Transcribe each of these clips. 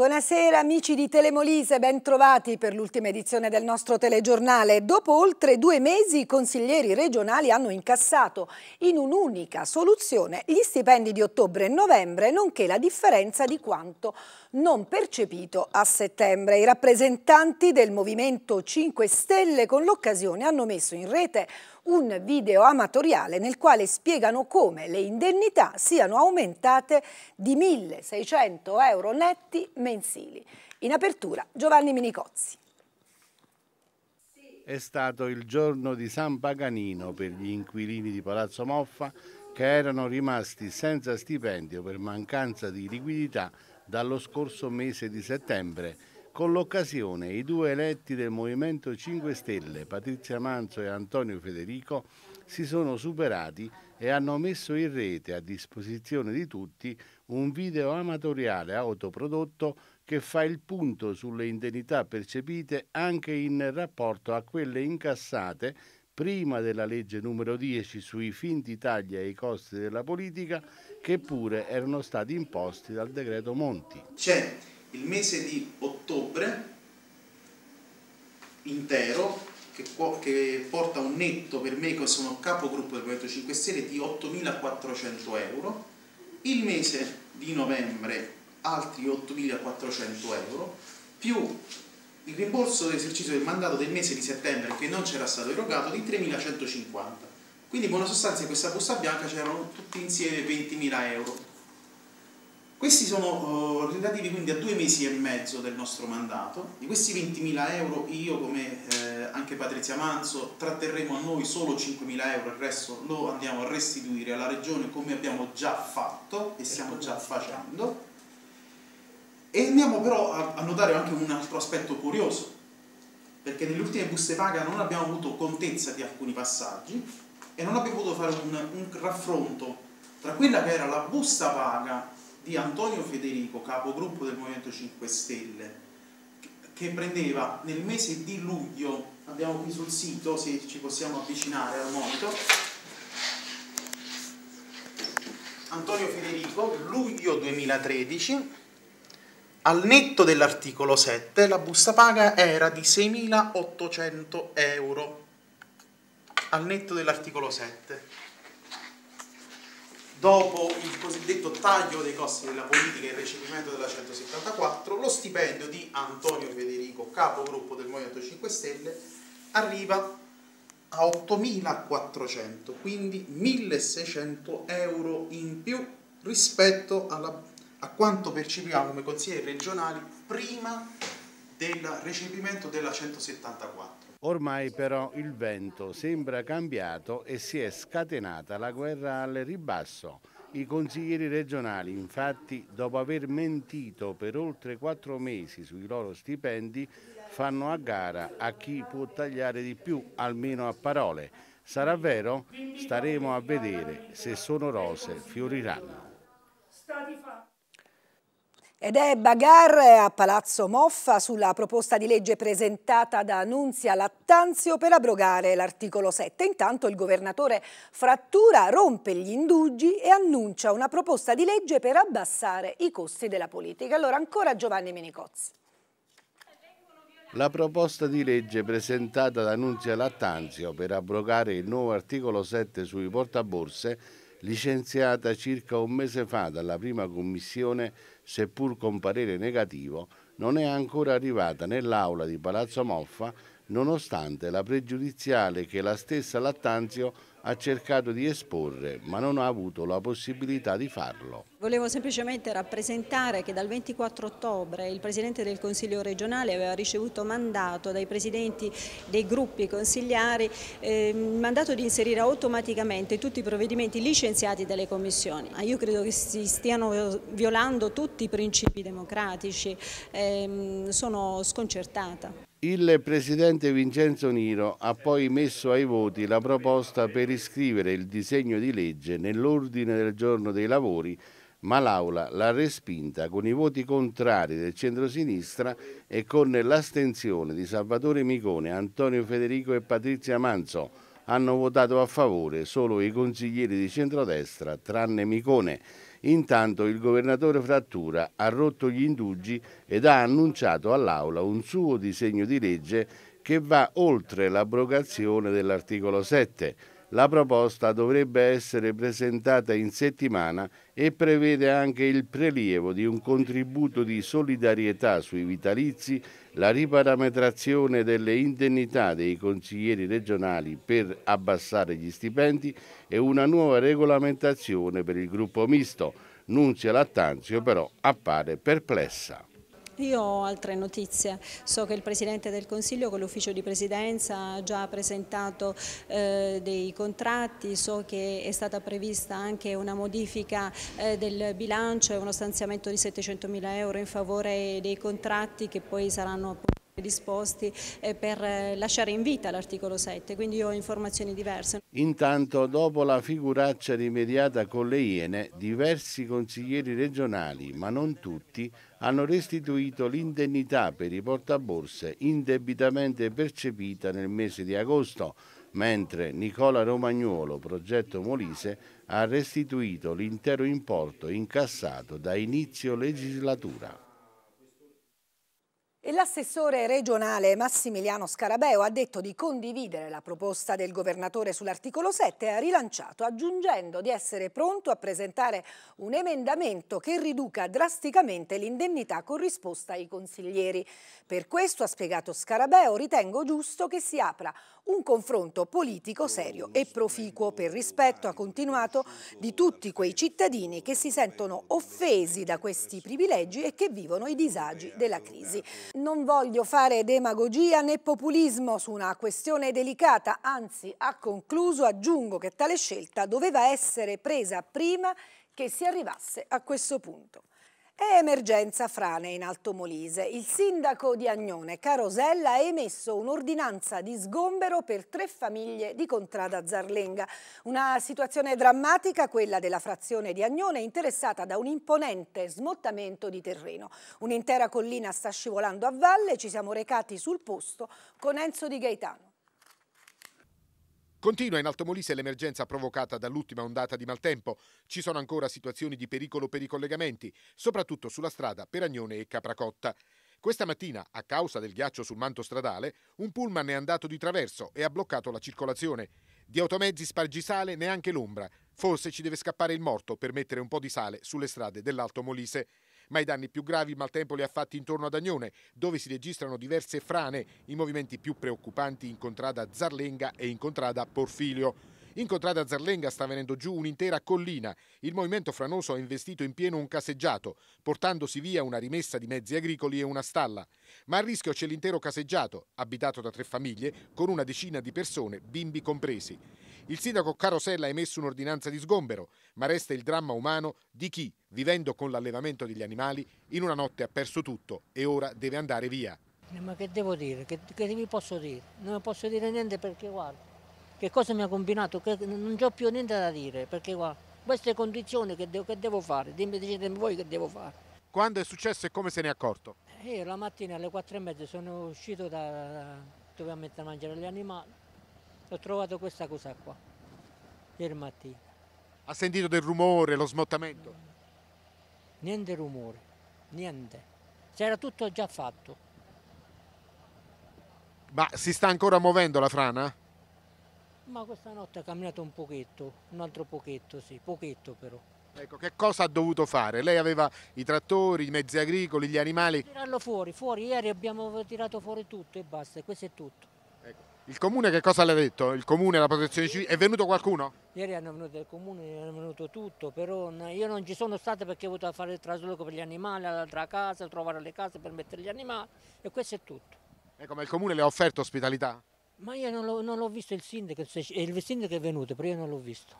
Buonasera amici di Telemolise, ben trovati per l'ultima edizione del nostro telegiornale. Dopo oltre due mesi i consiglieri regionali hanno incassato in un'unica soluzione gli stipendi di ottobre e novembre, nonché la differenza di quanto non percepito a settembre. I rappresentanti del Movimento 5 Stelle con l'occasione hanno messo in rete un video amatoriale nel quale spiegano come le indennità siano aumentate di 1.600 euro netti mensili. In apertura Giovanni Minicozzi. È stato il giorno di San Paganino per gli inquilini di Palazzo Moffa che erano rimasti senza stipendio per mancanza di liquidità dallo scorso mese di settembre con l'occasione i due eletti del Movimento 5 Stelle, Patrizia Manzo e Antonio Federico, si sono superati e hanno messo in rete a disposizione di tutti un video amatoriale autoprodotto che fa il punto sulle indennità percepite anche in rapporto a quelle incassate prima della legge numero 10 sui finti tagli ai costi della politica che pure erano stati imposti dal decreto Monti. C'è il mese di ottobre intero che, può, che, porta un netto per me che sono capogruppo del Movimento 5 Stelle di 8.400 euro, il mese di novembre altri 8.400 euro, più il rimborso dell'esercizio del mandato del mese di settembre che non c'era stato erogato di 3.150. Quindi in buona sostanza in questa busta bianca c'erano tutti insieme 20.000 euro. Questi sono uh, eh, relativi quindi a due mesi e mezzo del nostro mandato. Di questi 20.000 euro io come eh, anche Patrizia Manzo tratterremo a noi solo 5.000 euro, il resto lo andiamo a restituire alla Regione come abbiamo già fatto e stiamo già facendo. E andiamo però a, a notare anche un altro aspetto curioso, perché nelle ultime buste paga non abbiamo avuto contezza di alcuni passaggi e non abbiamo potuto fare un, un raffronto tra quella che era la busta paga di Antonio Federico, capogruppo del Movimento 5 Stelle, che prendeva nel mese di luglio, abbiamo qui sul sito se ci possiamo avvicinare al monitor, Antonio Federico, luglio 2013, al netto dell'articolo 7 la busta paga era di 6.800 euro, al netto dell'articolo 7 dopo il cosiddetto taglio dei costi della politica e il recepimento della 174, lo stipendio di Antonio Federico, capogruppo del Movimento 5 Stelle, arriva a 8.400, quindi 1.600 euro in più rispetto alla, a quanto percepiamo come consiglieri regionali prima del recepimento della 174. Ormai però il vento sembra cambiato e si è scatenata la guerra al ribasso. I consiglieri regionali, infatti, dopo aver mentito per oltre quattro mesi sui loro stipendi, fanno a gara a chi può tagliare di più, almeno a parole. Sarà vero? Staremo a vedere se sono rose fioriranno. Ed è bagarre a Palazzo Moffa sulla proposta di legge presentata da Nunzia Lattanzio per abrogare l'articolo 7. Intanto il governatore Frattura rompe gli indugi e annuncia una proposta di legge per abbassare i costi della politica. Allora ancora Giovanni Minicozzi. La proposta di legge presentata da Nunzia Lattanzio per abrogare il nuovo articolo 7 sui portaborse, licenziata circa un mese fa dalla prima commissione seppur con parere negativo, non è ancora arrivata nell'aula di Palazzo Moffa nonostante la pregiudiziale che la stessa Lattanzio ha cercato di esporre ma non ha avuto la possibilità di farlo. Volevo semplicemente rappresentare che dal 24 ottobre il Presidente del Consiglio regionale aveva ricevuto mandato dai Presidenti dei gruppi consigliari, eh, mandato di inserire automaticamente tutti i provvedimenti licenziati dalle commissioni. Io credo che si stiano violando tutti i principi democratici, eh, sono sconcertata. Il presidente Vincenzo Niro ha poi messo ai voti la proposta per iscrivere il disegno di legge nell'ordine del giorno dei lavori, ma l'Aula l'ha respinta con i voti contrari del centrosinistra e con l'astenzione di Salvatore Micone, Antonio Federico e Patrizia Manzo. Hanno votato a favore solo i consiglieri di centrodestra, tranne Micone. Intanto il governatore Frattura ha rotto gli indugi ed ha annunciato all'Aula un suo disegno di legge che va oltre l'abrogazione dell'articolo 7 la proposta dovrebbe essere presentata in settimana e prevede anche il prelievo di un contributo di solidarietà sui vitalizi, la riparametrazione delle indennità dei consiglieri regionali per abbassare gli stipendi e una nuova regolamentazione per il gruppo misto. Nunzia Lattanzio però appare perplessa. Io ho altre notizie, so che il Presidente del Consiglio con l'Ufficio di Presidenza ha già presentato eh, dei contratti, so che è stata prevista anche una modifica eh, del bilancio e uno stanziamento di 700 mila euro in favore dei contratti che poi saranno appunto disposti eh, per eh, lasciare in vita l'articolo 7, quindi ho informazioni diverse. Intanto, dopo la figuraccia rimediata con le Iene, diversi consiglieri regionali, ma non tutti, hanno restituito l'indennità per i portaborse indebitamente percepita nel mese di agosto, mentre Nicola Romagnuolo, progetto Molise, ha restituito l'intero importo incassato da inizio legislatura. L'assessore regionale Massimiliano Scarabeo ha detto di condividere la proposta del governatore sull'articolo 7 e ha rilanciato aggiungendo di essere pronto a presentare un emendamento che riduca drasticamente l'indennità corrisposta ai consiglieri. Per questo, ha spiegato Scarabeo, ritengo giusto che si apra un confronto politico serio e proficuo per rispetto, ha continuato, di tutti quei cittadini che si sentono offesi da questi privilegi e che vivono i disagi della crisi. Non voglio fare demagogia né populismo su una questione delicata, anzi ha concluso, aggiungo che tale scelta doveva essere presa prima che si arrivasse a questo punto. È emergenza frane in Alto Molise. Il sindaco di Agnone, Carosella, ha emesso un'ordinanza di sgombero per tre famiglie di Contrada Zarlenga. Una situazione drammatica, quella della frazione di Agnone, interessata da un imponente smottamento di terreno. Un'intera collina sta scivolando a valle, ci siamo recati sul posto con Enzo Di Gaetano. Continua in Alto Molise l'emergenza provocata dall'ultima ondata di maltempo. Ci sono ancora situazioni di pericolo per i collegamenti, soprattutto sulla strada per Agnone e Capracotta. Questa mattina, a causa del ghiaccio sul manto stradale, un pullman è andato di traverso e ha bloccato la circolazione. Di automezzi spargisale neanche l'ombra. Forse ci deve scappare il morto per mettere un po' di sale sulle strade dell'Alto Molise. Ma i danni più gravi il maltempo li ha fatti intorno ad Agnone, dove si registrano diverse frane, i movimenti più preoccupanti in contrada Zarlenga e in contrada Porfilio. In contrada Zarlenga sta venendo giù un'intera collina. Il movimento franoso ha investito in pieno un caseggiato, portandosi via una rimessa di mezzi agricoli e una stalla. Ma a rischio c'è l'intero caseggiato, abitato da tre famiglie, con una decina di persone, bimbi compresi. Il sindaco Carosella ha emesso un'ordinanza di sgombero, ma resta il dramma umano di chi, vivendo con l'allevamento degli animali, in una notte ha perso tutto e ora deve andare via. Eh, ma che devo dire? Che, che vi posso dire? Non posso dire niente perché guarda, che cosa mi ha combinato? Che non ho più niente da dire perché guarda, queste condizioni che devo, che devo fare? Dimmi, ditemi voi che devo fare. Quando è successo e come se ne è accorto? Eh, io la mattina alle 4 e mezza sono uscito da, dove a mettere a mangiare gli animali ho trovato questa cosa qua, ieri mattina. Ha sentito del rumore, lo smottamento? Niente rumore, niente. C'era tutto già fatto. Ma si sta ancora muovendo la frana? Ma questa notte ha camminato un pochetto, un altro pochetto, sì, pochetto però. Ecco, che cosa ha dovuto fare? Lei aveva i trattori, i mezzi agricoli, gli animali? Tirarlo fuori, fuori, ieri abbiamo tirato fuori tutto e basta, questo è tutto. Il comune che cosa le ha detto? Il comune, la protezione civile? È venuto qualcuno? Ieri hanno venuto il comune, hanno venuto tutto, però io non ci sono stato perché ho avuto a fare il trasloco per gli animali, all'altra casa, trovare le case per mettere gli animali e questo è tutto. Ecco, eh, ma il comune le ha offerto ospitalità? Ma io non l'ho visto il sindaco, il sindaco è venuto, però io non l'ho visto.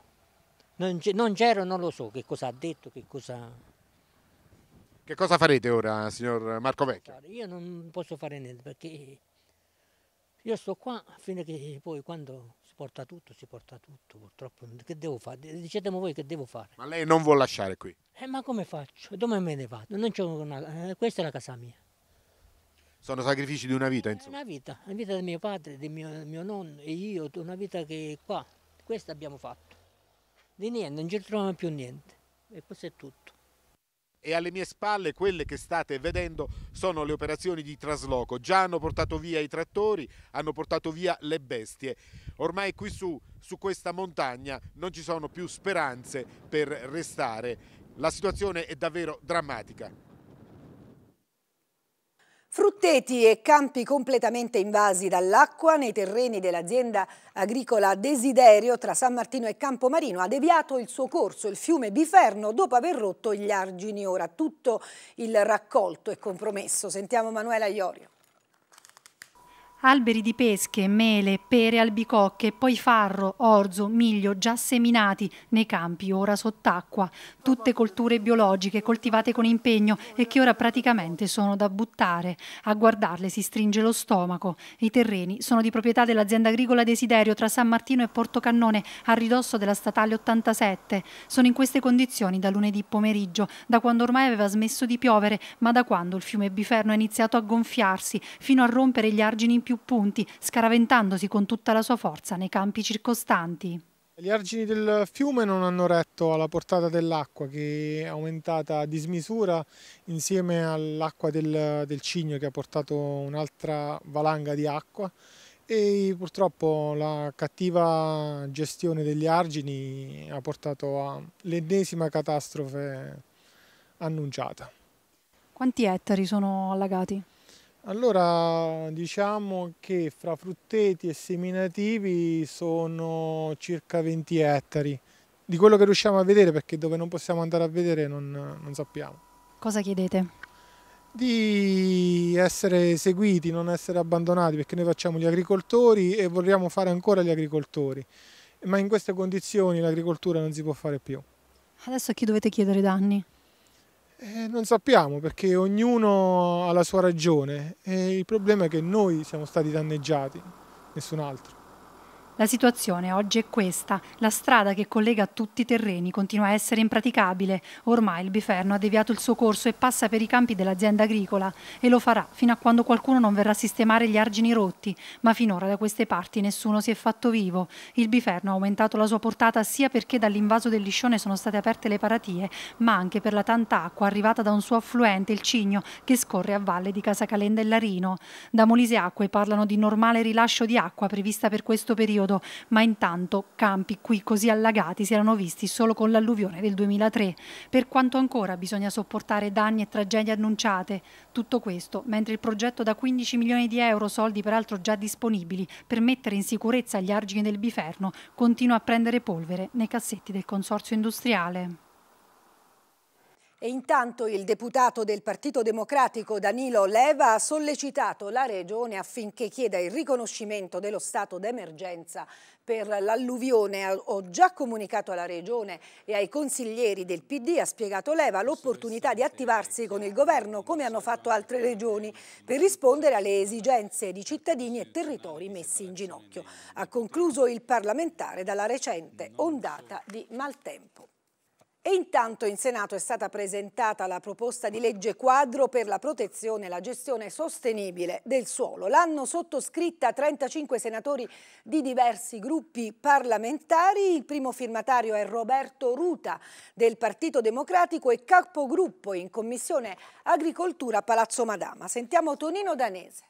Non c'ero, non lo so che cosa ha detto, che cosa... Che cosa farete ora, signor Marco Vecchio? Io non posso fare niente perché io sto qua affinché che poi quando si porta tutto, si porta tutto, purtroppo. Che devo fare? Dicetemi voi che devo fare. Ma lei non vuol lasciare qui? Eh, ma come faccio? Dove me ne vado? Non c'è Una... Eh, questa è la casa mia. Sono sacrifici di una vita, eh, insomma. Una vita, la vita di mio padre, di mio, mio nonno e io, una vita che qua, questa abbiamo fatto. Di niente, non ci troviamo più niente. E questo è tutto e alle mie spalle quelle che state vedendo sono le operazioni di trasloco. Già hanno portato via i trattori, hanno portato via le bestie. Ormai qui su, su questa montagna non ci sono più speranze per restare. La situazione è davvero drammatica. Frutteti e campi completamente invasi dall'acqua nei terreni dell'azienda agricola Desiderio tra San Martino e Campomarino ha deviato il suo corso, il fiume Biferno, dopo aver rotto gli argini. Ora tutto il raccolto è compromesso. Sentiamo Manuela Iorio. Alberi di pesche, mele, pere, albicocche, poi farro, orzo, miglio già seminati nei campi, ora sott'acqua. Tutte colture biologiche coltivate con impegno e che ora praticamente sono da buttare. A guardarle si stringe lo stomaco. I terreni sono di proprietà dell'azienda agricola Desiderio tra San Martino e Portocannone, a ridosso della statale 87. Sono in queste condizioni da lunedì pomeriggio, da quando ormai aveva smesso di piovere, ma da quando il fiume Biferno ha iniziato a gonfiarsi, fino a rompere gli argini in più più punti, scaraventandosi con tutta la sua forza nei campi circostanti. Gli argini del fiume non hanno retto alla portata dell'acqua che è aumentata a dismisura insieme all'acqua del, del, cigno che ha portato un'altra valanga di acqua e purtroppo la cattiva gestione degli argini ha portato all'ennesima catastrofe annunciata. Quanti ettari sono allagati? Allora diciamo che fra frutteti e seminativi sono circa 20 ettari, di quello che riusciamo a vedere perché dove non possiamo andare a vedere non, non sappiamo. Cosa chiedete? Di essere seguiti, non essere abbandonati perché noi facciamo gli agricoltori e vorremmo fare ancora gli agricoltori, ma in queste condizioni l'agricoltura non si può fare più. Adesso a chi dovete chiedere danni? Eh, non sappiamo perché ognuno ha la sua ragione e il problema è che noi siamo stati danneggiati, nessun altro. La situazione oggi è questa. La strada che collega tutti i terreni continua a essere impraticabile. Ormai il Biferno ha deviato il suo corso e passa per i campi dell'azienda agricola e lo farà fino a quando qualcuno non verrà a sistemare gli argini rotti, ma finora da queste parti nessuno si è fatto vivo. Il Biferno ha aumentato la sua portata sia perché dall'invaso del liscione sono state aperte le paratie, ma anche per la tanta acqua arrivata da un suo affluente, il Cigno, che scorre a valle di Casacalenda e Larino. Da Molise Acque parlano di normale rilascio di acqua prevista per questo periodo periodo, ma intanto campi qui così allagati si erano visti solo con l'alluvione del 2003. Per quanto ancora bisogna sopportare danni e tragedie annunciate, tutto questo mentre il progetto da 15 milioni di euro, soldi peraltro già disponibili, per mettere in sicurezza gli argini del biferno, continua a prendere polvere nei cassetti del consorzio industriale. E intanto il deputato del Partito Democratico Danilo Leva ha sollecitato la Regione affinché chieda il riconoscimento dello stato d'emergenza per l'alluvione. Ho già comunicato alla Regione e ai consiglieri del PD, ha spiegato Leva, l'opportunità di attivarsi con il Governo come hanno fatto altre Regioni per rispondere alle esigenze di cittadini e territori messi in ginocchio. Ha concluso il parlamentare dalla recente ondata di maltempo. E intanto in Senato è stata presentata la proposta di legge quadro per la protezione e la gestione sostenibile del suolo. L'hanno sottoscritta 35 senatori di diversi gruppi parlamentari. Il primo firmatario è Roberto Ruta del Partito Democratico e capogruppo in Commissione Agricoltura Palazzo Madama. Sentiamo Tonino Danese.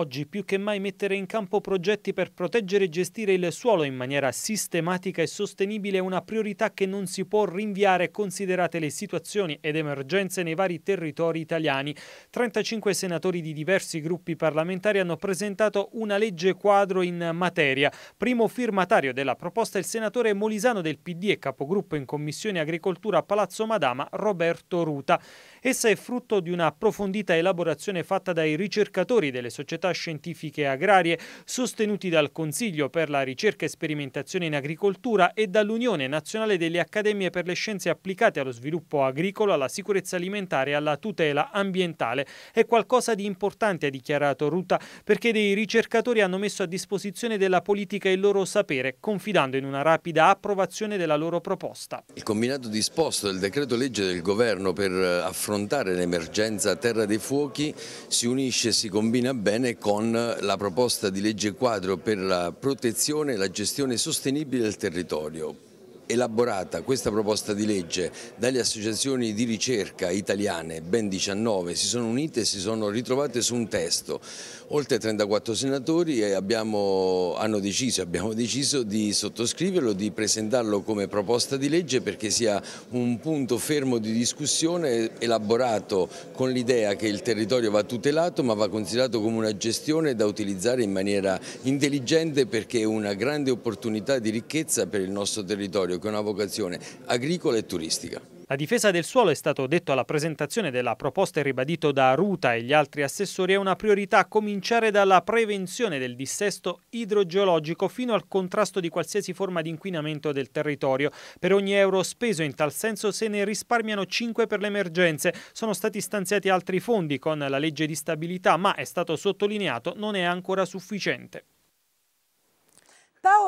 Oggi più che mai mettere in campo progetti per proteggere e gestire il suolo in maniera sistematica e sostenibile è una priorità che non si può rinviare considerate le situazioni ed emergenze nei vari territori italiani. 35 senatori di diversi gruppi parlamentari hanno presentato una legge quadro in materia. Primo firmatario della proposta è il senatore Molisano del PD e capogruppo in Commissione Agricoltura a Palazzo Madama Roberto Ruta. Essa è frutto di una approfondita elaborazione fatta dai ricercatori delle società scientifiche agrarie sostenuti dal Consiglio per la ricerca e sperimentazione in agricoltura e dall'Unione Nazionale delle Accademie per le Scienze Applicate allo Sviluppo Agricolo, alla Sicurezza Alimentare e alla Tutela Ambientale. È qualcosa di importante, ha dichiarato Ruta, perché dei ricercatori hanno messo a disposizione della politica il loro sapere, confidando in una rapida approvazione della loro proposta. Il combinato disposto del decreto legge del Governo per eh, affrontare l'emergenza Terra dei Fuochi si unisce e si combina bene con la proposta di legge quadro per la protezione e la gestione sostenibile del territorio elaborata questa proposta di legge dalle associazioni di ricerca italiane, ben 19, si sono unite e si sono ritrovate su un testo. Oltre 34 senatori abbiamo, hanno deciso, abbiamo deciso di sottoscriverlo, di presentarlo come proposta di legge perché sia un punto fermo di discussione elaborato con l'idea che il territorio va tutelato ma va considerato come una gestione da utilizzare in maniera intelligente perché è una grande opportunità di ricchezza per il nostro territorio territorio che ha una vocazione agricola e turistica. La difesa del suolo è stato detto alla presentazione della proposta e ribadito da Ruta e gli altri assessori è una priorità a cominciare dalla prevenzione del dissesto idrogeologico fino al contrasto di qualsiasi forma di inquinamento del territorio. Per ogni euro speso in tal senso se ne risparmiano 5 per le emergenze. Sono stati stanziati altri fondi con la legge di stabilità ma è stato sottolineato non è ancora sufficiente.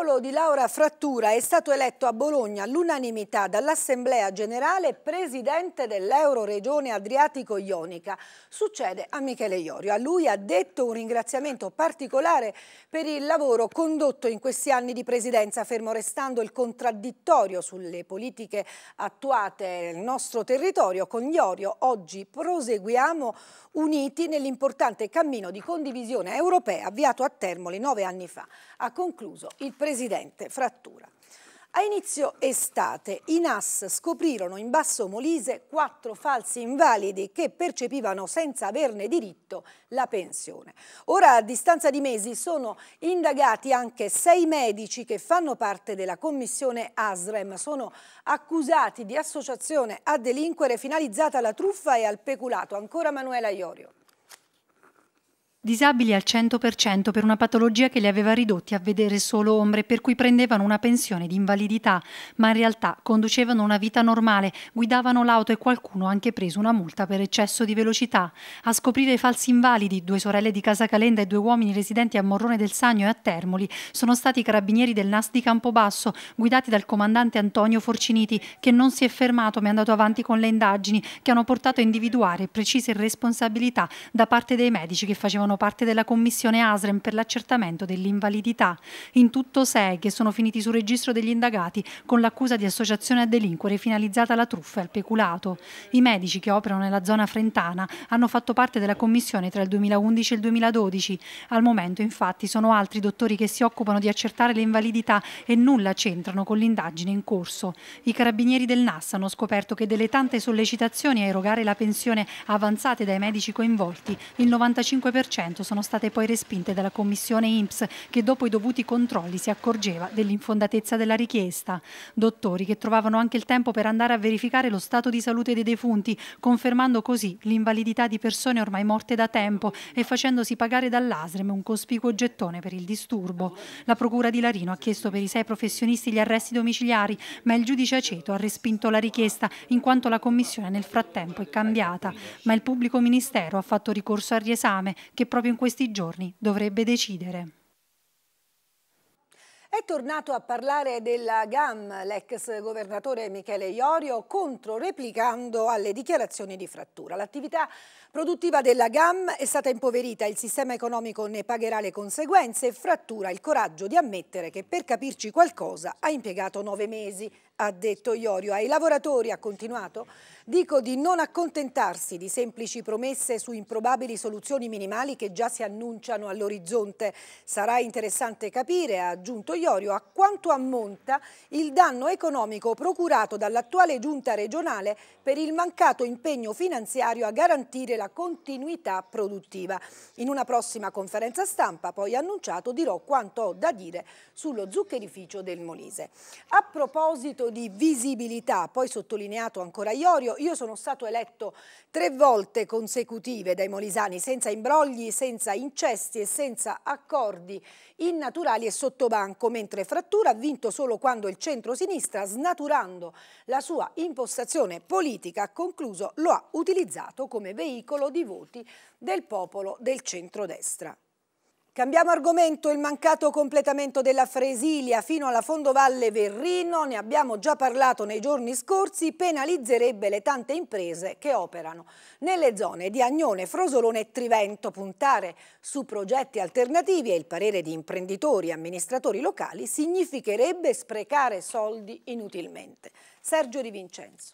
Paolo Di Laura Frattura è stato eletto a Bologna all'unanimità dall'Assemblea Generale presidente dell'Euroregione Adriatico-Ionica. Succede a Michele Iorio. A lui ha detto un ringraziamento particolare per il lavoro condotto in questi anni di presidenza, fermo restando il contraddittorio sulle politiche attuate nel nostro territorio. Con Iorio oggi proseguiamo uniti nell'importante cammino di condivisione europea avviato a Termoli nove anni fa. Ha concluso il presidente presidente Frattura. A inizio estate i NAS scoprirono in Basso Molise quattro falsi invalidi che percepivano senza averne diritto la pensione. Ora a distanza di mesi sono indagati anche sei medici che fanno parte della commissione ASREM. Sono accusati di associazione a delinquere finalizzata alla truffa e al peculato. Ancora Manuela Iorio disabili al 100% per una patologia che li aveva ridotti a vedere solo ombre, per cui prendevano una pensione di invalidità, ma in realtà conducevano una vita normale, guidavano l'auto e qualcuno ha anche preso una multa per eccesso di velocità. A scoprire i falsi invalidi, due sorelle di Casa Calenda e due uomini residenti a Morrone del Sagno e a Termoli, sono stati i carabinieri del NAS di Campobasso, guidati dal comandante Antonio Forciniti, che non si è fermato ma è andato avanti con le indagini che hanno portato a individuare precise responsabilità da parte dei medici che facevano sono parte della commissione ASREM per l'accertamento dell'invalidità. In tutto sei che sono finiti sul registro degli indagati con l'accusa di associazione a delinquere finalizzata alla truffa e al peculato. I medici che operano nella zona frentana hanno fatto parte della commissione tra il 2011 e il 2012. Al momento infatti sono altri dottori che si occupano di accertare le invalidità e nulla c'entrano con l'indagine in corso. I carabinieri del NAS hanno scoperto che delle tante sollecitazioni a erogare la pensione avanzate dai medici coinvolti, il 95% 100 sono state poi respinte dalla commissione IMSS che dopo i dovuti controlli si accorgeva dell'infondatezza della richiesta. Dottori che trovavano anche il tempo per andare a verificare lo stato di salute dei defunti, confermando così l'invalidità di persone ormai morte da tempo e facendosi pagare dall'ASREM un cospicuo gettone per il disturbo. La procura di Larino ha chiesto per i sei professionisti gli arresti domiciliari, ma il giudice Aceto ha respinto la richiesta in quanto la commissione nel frattempo è cambiata. Ma il pubblico ministero ha fatto ricorso al riesame che proprio in questi giorni dovrebbe decidere. È tornato a parlare della GAM l'ex governatore Michele Iorio contro replicando alle dichiarazioni di frattura. L'attività produttiva della GAM è stata impoverita, il sistema economico ne pagherà le conseguenze e frattura il coraggio di ammettere che per capirci qualcosa ha impiegato nove mesi ha detto Iorio. Ai lavoratori, ha continuato, dico di non accontentarsi di semplici promesse su improbabili soluzioni minimali che già si annunciano all'orizzonte. Sarà interessante capire, ha aggiunto Iorio, a quanto ammonta il danno economico procurato dall'attuale giunta regionale per il mancato impegno finanziario a garantire la continuità produttiva. In una prossima conferenza stampa, poi annunciato, dirò quanto ho da dire sullo zuccherificio del Molise. A proposito di visibilità. Poi sottolineato ancora Iorio, io sono stato eletto tre volte consecutive dai molisani, senza imbrogli, senza incesti e senza accordi innaturali e sottobanco, mentre Frattura ha vinto solo quando il centro-sinistra, snaturando la sua impostazione politica, ha concluso, lo ha utilizzato come veicolo di voti del popolo del centro-destra. Cambiamo argomento, il mancato completamento della Fresilia fino alla Fondovalle Verrino, ne abbiamo già parlato nei giorni scorsi, penalizzerebbe le tante imprese che operano nelle zone di Agnone, Frosolone e Trivento. Puntare su progetti alternativi e il parere di imprenditori e amministratori locali significherebbe sprecare soldi inutilmente. Sergio Di Vincenzo.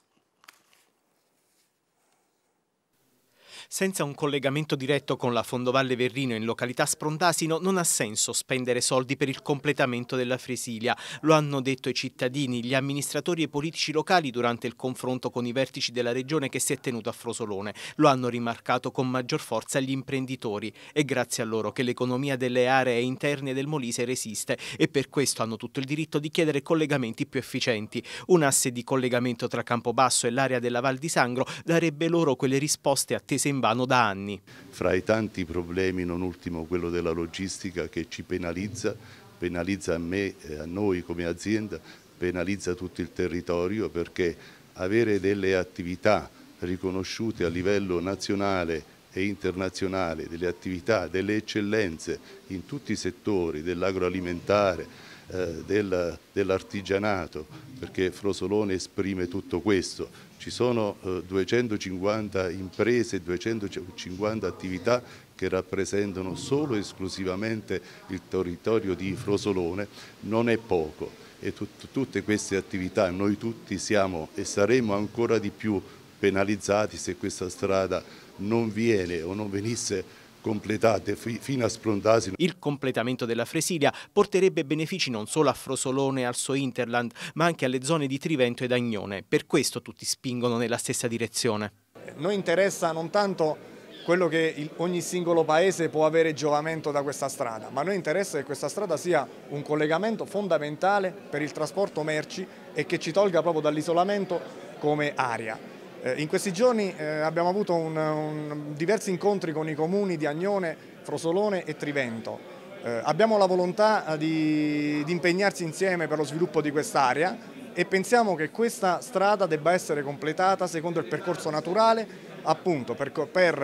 Senza un collegamento diretto con la Fondovalle Verrino in località Sprontasino non ha senso spendere soldi per il completamento della Fresilia. Lo hanno detto i cittadini, gli amministratori e i politici locali durante il confronto con i vertici della regione che si è tenuto a Frosolone. Lo hanno rimarcato con maggior forza gli imprenditori. È grazie a loro che l'economia delle aree interne del Molise resiste e per questo hanno tutto il diritto di chiedere collegamenti più efficienti. Un asse di collegamento tra Campobasso e l'area della Val di Sangro darebbe loro quelle risposte attese in vano da anni. Fra i tanti problemi, non ultimo quello della logistica che ci penalizza, penalizza a me, e a noi come azienda, penalizza tutto il territorio perché avere delle attività riconosciute a livello nazionale e internazionale, delle attività, delle eccellenze in tutti i settori dell'agroalimentare, eh, del, dell'artigianato, perché Frosolone esprime tutto questo. Ci sono eh, 250 imprese, 250 attività che rappresentano solo e esclusivamente il territorio di Frosolone, non è poco e tut tutte queste attività noi tutti siamo e saremo ancora di più penalizzati se questa strada non viene o non venisse completate fino a Sprontasino. Il completamento della Fresilia porterebbe benefici non solo a Frosolone e al suo Interland, ma anche alle zone di Trivento ed Agnone. Per questo tutti spingono nella stessa direzione. Noi interessa non tanto quello che ogni singolo paese può avere giovamento da questa strada, ma noi interessa che questa strada sia un collegamento fondamentale per il trasporto merci e che ci tolga proprio dall'isolamento come aria. Eh, in questi giorni eh, abbiamo avuto un, un, diversi incontri con i comuni di Agnone, Frosolone e Trivento. Eh, abbiamo la volontà di, di impegnarci insieme per lo sviluppo di quest'area e pensiamo che questa strada debba essere completata secondo il percorso naturale appunto per, per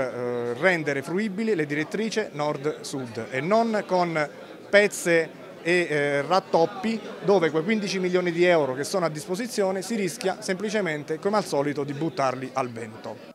rendere fruibili le direttrici nord-sud e non con pezze e eh, rattoppi dove quei 15 milioni di euro che sono a disposizione si rischia semplicemente come al solito di buttarli al vento.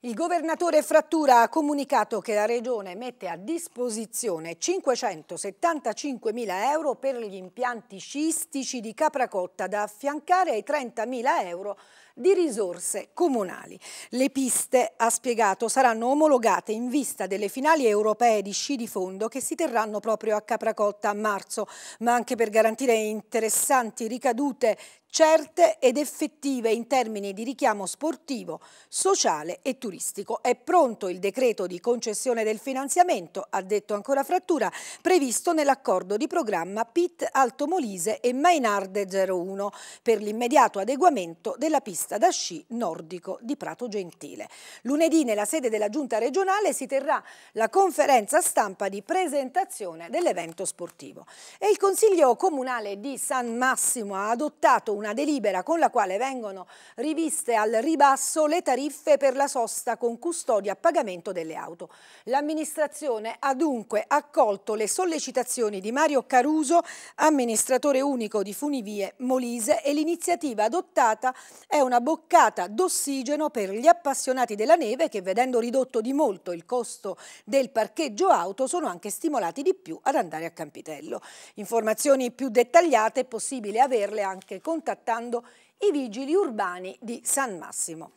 Il governatore Frattura ha comunicato che la Regione mette a disposizione 575 mila euro per gli impianti scistici di Capracotta da affiancare ai 30 mila euro di risorse comunali. Le piste, ha spiegato, saranno omologate in vista delle finali europee di sci di fondo che si terranno proprio a Capracotta a marzo, ma anche per garantire interessanti ricadute certe ed effettive in termini di richiamo sportivo, sociale e turistico. È pronto il decreto di concessione del finanziamento, ha detto ancora Frattura, previsto nell'accordo di programma PIT Alto Molise e Mainarde 01 per l'immediato adeguamento della pista da sci nordico di Prato Gentile. Lunedì nella sede della Giunta regionale si terrà la conferenza stampa di presentazione dell'evento sportivo. E il Consiglio Comunale di San Massimo ha adottato un una delibera con la quale vengono riviste al ribasso le tariffe per la sosta con custodia a pagamento delle auto. L'amministrazione ha dunque accolto le sollecitazioni di Mario Caruso, amministratore unico di Funivie Molise e l'iniziativa adottata è una boccata d'ossigeno per gli appassionati della neve che vedendo ridotto di molto il costo del parcheggio auto sono anche stimolati di più ad andare a Campitello. Informazioni più dettagliate è possibile averle anche contattate contattando i vigili urbani di San Massimo.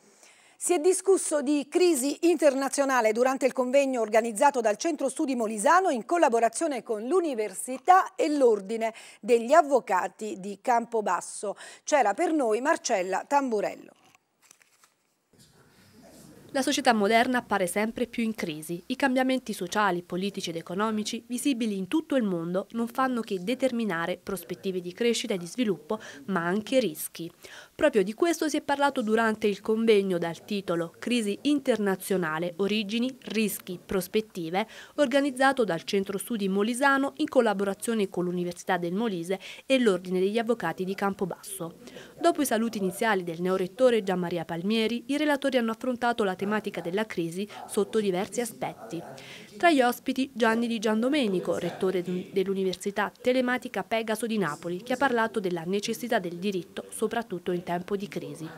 Si è discusso di crisi internazionale durante il convegno organizzato dal Centro Studi Molisano in collaborazione con l'Università e l'Ordine degli Avvocati di Campobasso. C'era per noi Marcella Tamburello. La società moderna appare sempre più in crisi. I cambiamenti sociali, politici ed economici, visibili in tutto il mondo, non fanno che determinare prospettive di crescita e di sviluppo, ma anche rischi. Proprio di questo si è parlato durante il convegno dal titolo Crisi internazionale, origini, rischi, prospettive, organizzato dal Centro Studi Molisano in collaborazione con l'Università del Molise e l'Ordine degli Avvocati di Campobasso. Dopo i saluti iniziali del neorettore Gianmaria Palmieri, i relatori hanno affrontato la tematica della crisi sotto diversi aspetti. Tra gli ospiti Gianni Di Giandomenico, rettore dell'Università Telematica Pegaso di Napoli, che ha parlato della necessità del diritto, soprattutto in tempo di crisi.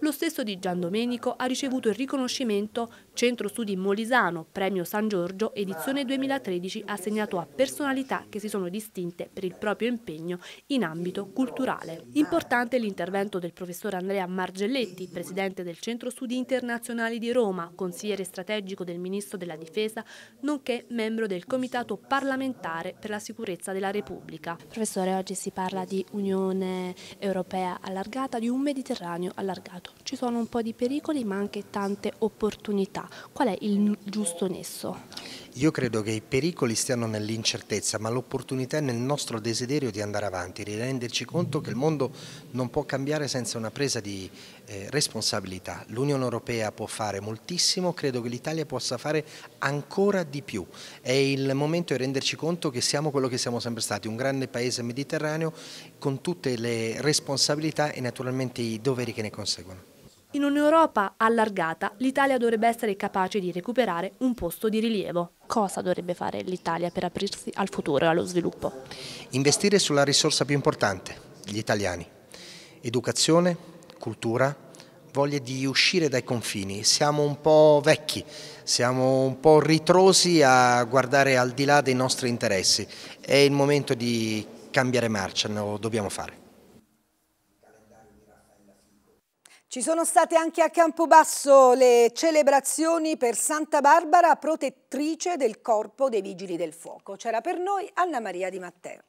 Lo stesso Di Giandomenico ha ricevuto il riconoscimento Centro Studi Molisano, Premio San Giorgio, edizione 2013, assegnato a personalità che si sono distinte per il proprio impegno in ambito culturale. Importante l'intervento del professor Andrea Margelletti, presidente del Centro Studi Internazionali di Roma, consigliere strategico del Ministro della Difesa, nonché membro del Comitato parlamentare per la sicurezza della Repubblica. Professore, oggi si parla di Unione Europea allargata, di un Mediterraneo allargato. Ci sono un po' di pericoli ma anche tante opportunità. Qual è il giusto nesso? Io credo che i pericoli stiano nell'incertezza, ma l'opportunità è nel nostro desiderio di andare avanti, di renderci conto che il mondo non può cambiare senza una presa di eh, responsabilità. L'Unione Europea può fare moltissimo, credo che l'Italia possa fare ancora di più. È il momento di renderci conto che siamo quello che siamo sempre stati, un grande paese mediterraneo con tutte le responsabilità e naturalmente i doveri che ne conseguono. In un'Europa allargata, l'Italia dovrebbe essere capace di recuperare un posto di rilievo. Cosa dovrebbe fare l'Italia per aprirsi al futuro e allo sviluppo? Investire sulla risorsa più importante, gli italiani. Educazione, cultura, voglia di uscire dai confini. Siamo un po' vecchi, siamo un po' ritrosi a guardare al di là dei nostri interessi. È il momento di cambiare marcia, lo dobbiamo fare. Ci sono state anche a Campobasso le celebrazioni per Santa Barbara, protettrice del corpo dei Vigili del Fuoco. C'era per noi Anna Maria Di Matteo.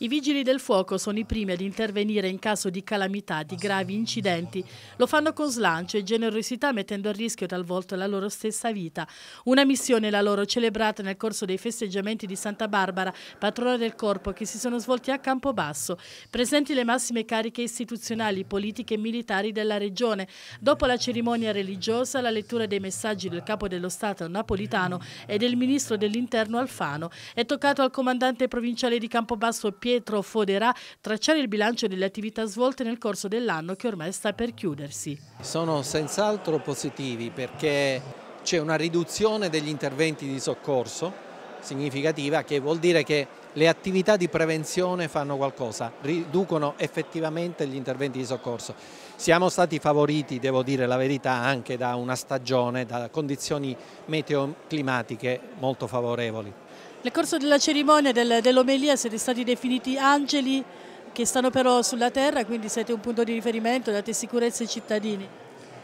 I vigili del fuoco sono i primi ad intervenire in caso di calamità, di gravi incidenti. Lo fanno con slancio e generosità mettendo a rischio talvolta la loro stessa vita. Una missione la loro celebrata nel corso dei festeggiamenti di Santa Barbara, patrona del corpo, che si sono svolti a Campobasso. Presenti le massime cariche istituzionali, politiche e militari della regione. Dopo la cerimonia religiosa, la lettura dei messaggi del capo dello Stato Napolitano e del ministro dell'Interno Alfano è toccato al comandante provinciale di Campobasso Pietro Pietro Foderà tracciare il bilancio delle attività svolte nel corso dell'anno che ormai sta per chiudersi. Sono senz'altro positivi perché c'è una riduzione degli interventi di soccorso significativa che vuol dire che le attività di prevenzione fanno qualcosa, riducono effettivamente gli interventi di soccorso. Siamo stati favoriti, devo dire la verità, anche da una stagione, da condizioni meteoclimatiche molto favorevoli. Nel corso della cerimonia del, dell'omelia siete stati definiti angeli che stanno però sulla terra, quindi siete un punto di riferimento, date sicurezza ai cittadini.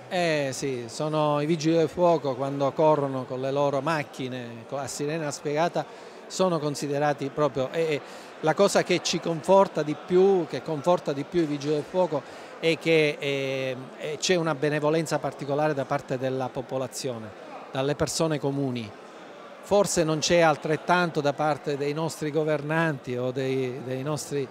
Eh sì, sono i vigili del fuoco quando corrono con le loro macchine a sirena spiegata sono considerati proprio eh, la cosa che ci conforta di più, che conforta di più i vigili del fuoco è che ehm, eh, c'è una benevolenza particolare da parte della popolazione, dalle persone comuni forse non c'è altrettanto da parte dei nostri governanti o, dei, dei nostri,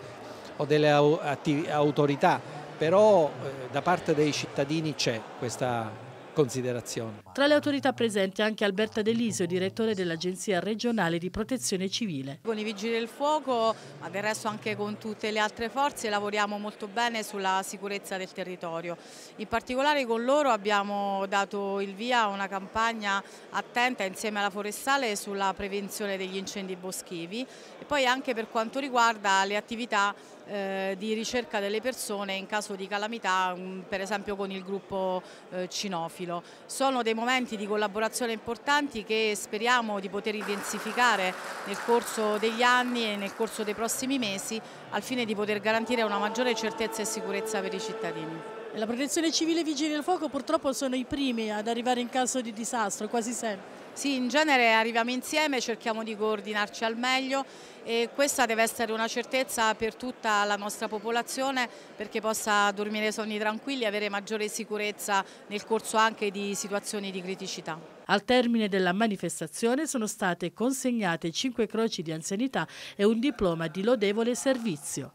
o delle autorità, però eh, da parte dei cittadini c'è questa considerazione. Tra le autorità presenti anche Alberta Delisio, direttore dell'Agenzia regionale di protezione civile. Con i vigili del fuoco, ma del resto anche con tutte le altre forze, lavoriamo molto bene sulla sicurezza del territorio. In particolare con loro abbiamo dato il via a una campagna attenta insieme alla forestale sulla prevenzione degli incendi boschivi e poi anche per quanto riguarda le attività eh, di ricerca delle persone in caso di calamità, mm, per esempio con il gruppo eh, cinofilo. Sono dei momenti di collaborazione importanti che speriamo di poter intensificare nel corso degli anni e nel corso dei prossimi mesi al fine di poter garantire una maggiore certezza e sicurezza per i cittadini. La protezione civile e vigili del fuoco purtroppo sono i primi ad arrivare in caso di disastro, quasi sempre. Sì, in genere arriviamo insieme, cerchiamo di coordinarci al meglio e questa deve essere una certezza per tutta la nostra popolazione perché possa dormire sonni tranquilli e avere maggiore sicurezza nel corso anche di situazioni di criticità. Al termine della manifestazione sono state consegnate 5 croci di anzianità e un diploma di lodevole servizio.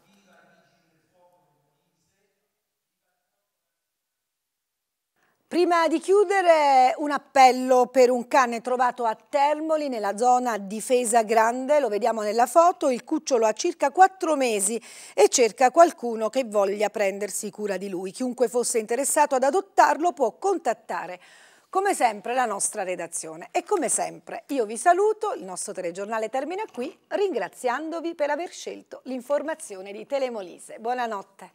Prima di chiudere un appello per un cane trovato a Termoli nella zona difesa grande, lo vediamo nella foto, il cucciolo ha circa quattro mesi e cerca qualcuno che voglia prendersi cura di lui. Chiunque fosse interessato ad adottarlo può contattare come sempre la nostra redazione. E come sempre io vi saluto, il nostro telegiornale termina qui ringraziandovi per aver scelto l'informazione di Telemolise. Buonanotte.